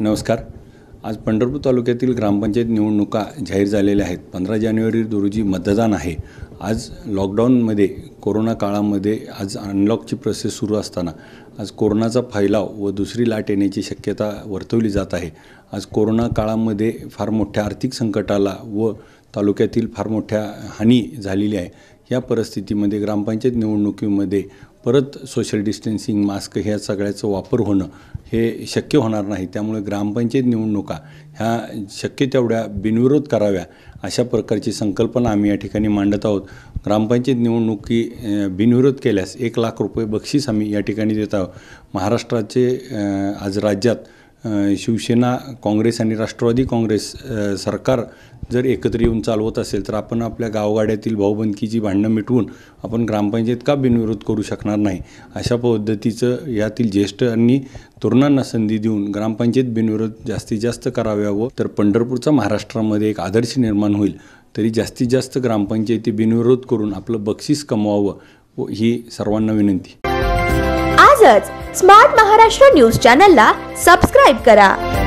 नमस्कार आज पंढरपूर तालुक्यातील ग्रामपंचायत निवडणुका जाहीर झालेल्या आहेत पंधरा जानेवारी रोजी मतदान आहे आज लॉकडाऊनमध्ये कोरोना काळामध्ये आज अनलॉकची प्रोसेस सुरू असताना आज कोरोनाचा फैलाव व दुसरी लाट येण्याची शक्यता वर्तवली जात आहे आज कोरोना काळामध्ये फार मोठ्या आर्थिक संकटाला व तालुक्यातील फार मोठ्या हानी झालेली आहे या परिस्थितीमध्ये ग्रामपंचायत निवडणुकीमध्ये परत सोशल डिस्टन्सिंग मास्क ह्या सगळ्याचा वापर होणं हे शक्य होणार नाही त्यामुळे ग्रामपंचायत निवडणुका ह्या शक्य तेवढ्या बिनविरोध कराव्या अशा प्रकारची संकल्पना आम्ही या ठिकाणी मांडत आहोत ग्रामपंचायत निवडणुकी बिनविरोध केल्यास एक लाख रुपये बक्षीस आम्ही या ठिकाणी देत आहोत महाराष्ट्राचे आज राज्यात शिवसेना काँग्रेस आणि राष्ट्रवादी काँग्रेस सरकार जर एकत्र येऊन चालवत असेल तर आपण आपल्या गावगाड्यातील भाऊबंदकीची भांडणं मिटवून आपण ग्रामपंचायत का बिनविरोध करू शकणार नाही अशा पद्धतीचं यातील ज्येष्ठ आणि तरुणांना संधी देऊन ग्रामपंचायत बिनविरोध जास्तीत जास्त कराव्यावं तर पंढरपूरचा महाराष्ट्रामध्ये एक आदर्श निर्माण होईल तरी जास्तीत जास्त ग्रामपंचायती बिनविरोध करून आपलं बक्षीस कमवावं ही सर्वांना विनंती आजच स्मार्ट महाराष्ट्र न्यूज चॅनलला सबस्क्राईब करा